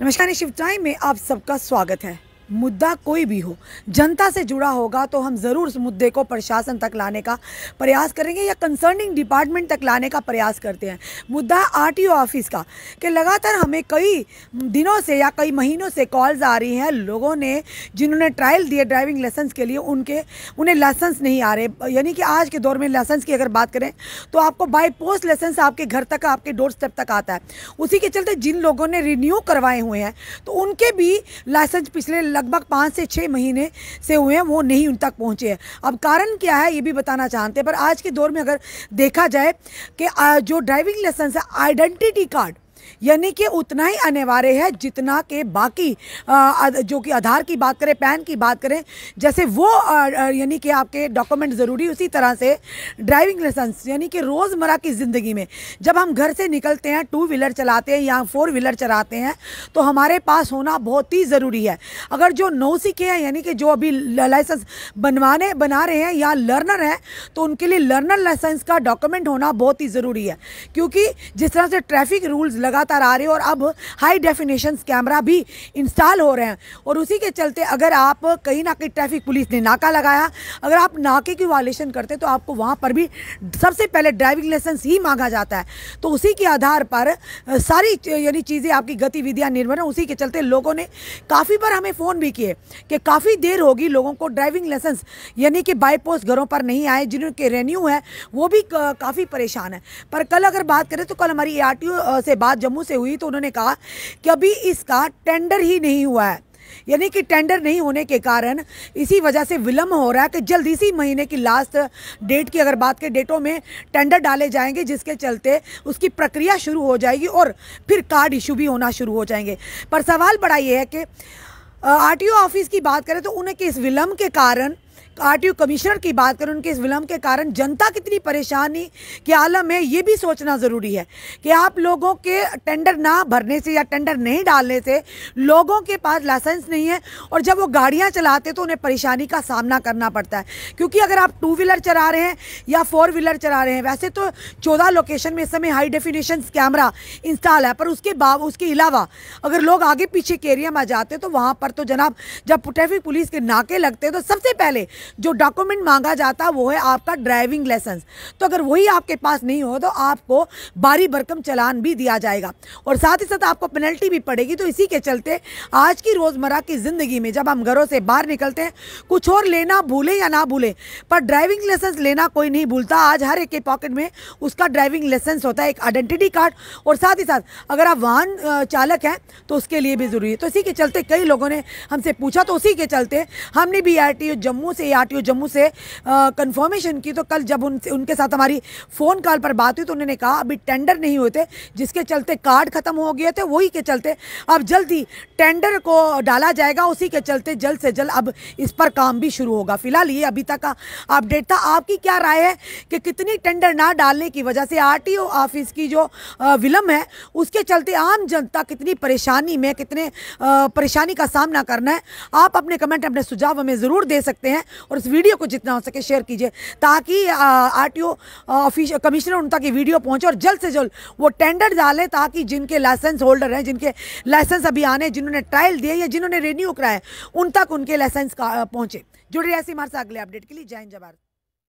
नमस्कार शिव टाइम में आप सबका स्वागत है मुद्दा कोई भी हो जनता से जुड़ा होगा तो हम ज़रूर उस मुद्दे को प्रशासन तक लाने का प्रयास करेंगे या कंसर्निंग डिपार्टमेंट तक लाने का प्रयास करते हैं मुद्दा आरटीओ ऑफिस का कि लगातार हमें कई दिनों से या कई महीनों से कॉल्स आ रही हैं लोगों ने जिन्होंने ट्रायल दिए ड्राइविंग लाइसेंस के लिए उनके उन्हें लाइसेंस नहीं आ रहे यानी कि आज के दौर में लाइसेंस की अगर बात करें तो आपको बाई पोस्ट लाइसेंस आपके घर तक आपके डोर स्टेप तक आता है उसी के चलते जिन लोगों ने रिन्यू करवाए हुए हैं तो उनके भी लाइसेंस पिछले लगभग पाँच से छः महीने से हुए हैं वो नहीं उन तक पहुँचे हैं अब कारण क्या है ये भी बताना चाहते हैं पर आज के दौर में अगर देखा जाए कि जो ड्राइविंग लाइसेंस है आइडेंटिटी कार्ड यानी कि उतना ही अनिवार्य है जितना के बाकी आ, जो कि आधार की बात करें पैन की बात करें जैसे वो यानी कि आपके डॉक्यूमेंट ज़रूरी उसी तरह से ड्राइविंग लाइसेंस यानी कि रोज़मर्रा की ज़िंदगी में जब हम घर से निकलते हैं टू व्हीलर चलाते हैं या फोर व्हीलर चलाते हैं तो हमारे पास होना बहुत ही ज़रूरी है अगर जो नौ सीखे हैं यानी कि जो अभी लाइसेंस बनवाने बना रहे हैं या लर्नर हैं तो उनके लिए लर्नर लाइसेंस का डॉक्यूमेंट होना बहुत ही ज़रूरी है क्योंकि जिस तरह से ट्रैफिक रूल्स लग लगातार आ रहे हैं और अब हाई डेफिनेशन कैमरा भी इंस्टॉल हो रहे हैं और उसी के चलते अगर आप कहीं ना कहीं ट्रैफिक पुलिस ने नाका लगाया अगर आप नाके की वायलेशन करते तो आपको वहाँ पर भी सबसे पहले ड्राइविंग लाइसेंस ही मांगा जाता है तो उसी के आधार पर सारी यानी चीज़ें आपकी गतिविधियाँ निर्भर हैं उसी के चलते लोगों ने काफ़ी बार हमें फ़ोन भी किए कि काफ़ी देर होगी लोगों को ड्राइविंग लाइसेंस यानी कि बाईपोस घरों पर नहीं आए जिनके रेन्यू है वो भी काफ़ी परेशान है पर कल अगर बात करें तो कल हमारी ए से बात जम्मू से हुई तो उन्होंने कहा कि अभी इसका टेंडर ही नहीं हुआ है यानी कि टेंडर नहीं होने के कारण इसी वजह से विलंब हो रहा है कि जल्द इसी महीने की लास्ट डेट की अगर बात करें डेटों में टेंडर डाले जाएंगे जिसके चलते उसकी प्रक्रिया शुरू हो जाएगी और फिर कार्ड इशू भी होना शुरू हो जाएंगे पर सवाल बड़ा ये है कि आरटीओ ऑफिस की बात करें तो उन्हें कि इस विलंब के कारण आरटीयू कमिश्नर की बात करें उनके इस विलम्ब के कारण जनता कितनी परेशानी के आलम है ये भी सोचना ज़रूरी है कि आप लोगों के टेंडर ना भरने से या टेंडर नहीं डालने से लोगों के पास लाइसेंस नहीं है और जब वो गाड़ियाँ चलाते तो उन्हें परेशानी का सामना करना पड़ता है क्योंकि अगर आप टू व्हीलर चला रहे हैं या फोर व्हीलर चला रहे हैं वैसे तो चौदह लोकेशन में इस समय हाई डेफिनेशन कैमरा इंस्टॉल है पर उसके बाद उसके अलावा अगर लोग आगे पीछे के एरिया में जाते तो वहाँ पर तो जनाब जब ट्रैफिक पुलिस के नाके लगते हैं तो सबसे पहले जो डॉक्यूमेंट मांगा जाता है वो है आपका ड्राइविंग लाइसेंस तो अगर वही आपके पास नहीं हो तो आपको बारी भरकम चलान भी दिया जाएगा और साथ ही साथ आपको पेनल्टी भी पड़ेगी तो इसी के चलते आज की रोज़मर्रा की ज़िंदगी में जब हम घरों से बाहर निकलते हैं कुछ और लेना भूले या ना भूले पर ड्राइविंग लाइसेंस लेना कोई नहीं भूलता आज हर एक के पॉकेट में उसका ड्राइविंग लाइसेंस होता है एक आइडेंटिटी कार्ड और साथ ही साथ अगर आप वाहन चालक हैं तो उसके लिए भी ज़रूरी है तो इसी के चलते कई लोगों ने हमसे पूछा तो उसी के चलते हमने बी आर टी जम्मू से आर e जम्मू से कन्फर्मेशन की तो कल जब उनसे उनके साथ हमारी फ़ोन कॉल पर बात हुई तो उन्होंने कहा अभी टेंडर नहीं होते जिसके चलते कार्ड ख़त्म हो गए थे वही के चलते अब जल्द ही टेंडर को डाला जाएगा उसी के चलते जल्द से जल्द अब इस पर काम भी शुरू होगा फिलहाल ये अभी तक का अपडेट था आपकी क्या राय है कि कितनी टेंडर ना डालने की वजह से आर e ऑफिस की जो विलम्ब है उसके चलते आम जनता कितनी परेशानी में कितने परेशानी का सामना करना है आप अपने कमेंट अपने सुझाव हमें ज़रूर दे सकते हैं और इस वीडियो को जितना हो सके शेयर कीजिए ताकि आर टी ऑफिशियल कमिश्नर उन तक ये वीडियो पहुँचे और जल्द से जल्द वो टेंडर डालें ताकि जिनके लाइसेंस होल्डर हैं जिनके लाइसेंस अभी आने जिन्होंने ट्रायल दिए या जिन्होंने रेन्यू कराए उन तक उनके लाइसेंस पहुँचे जुड़े ऐसी हमारे साथ अगले अपडेट के लिए जय हिंद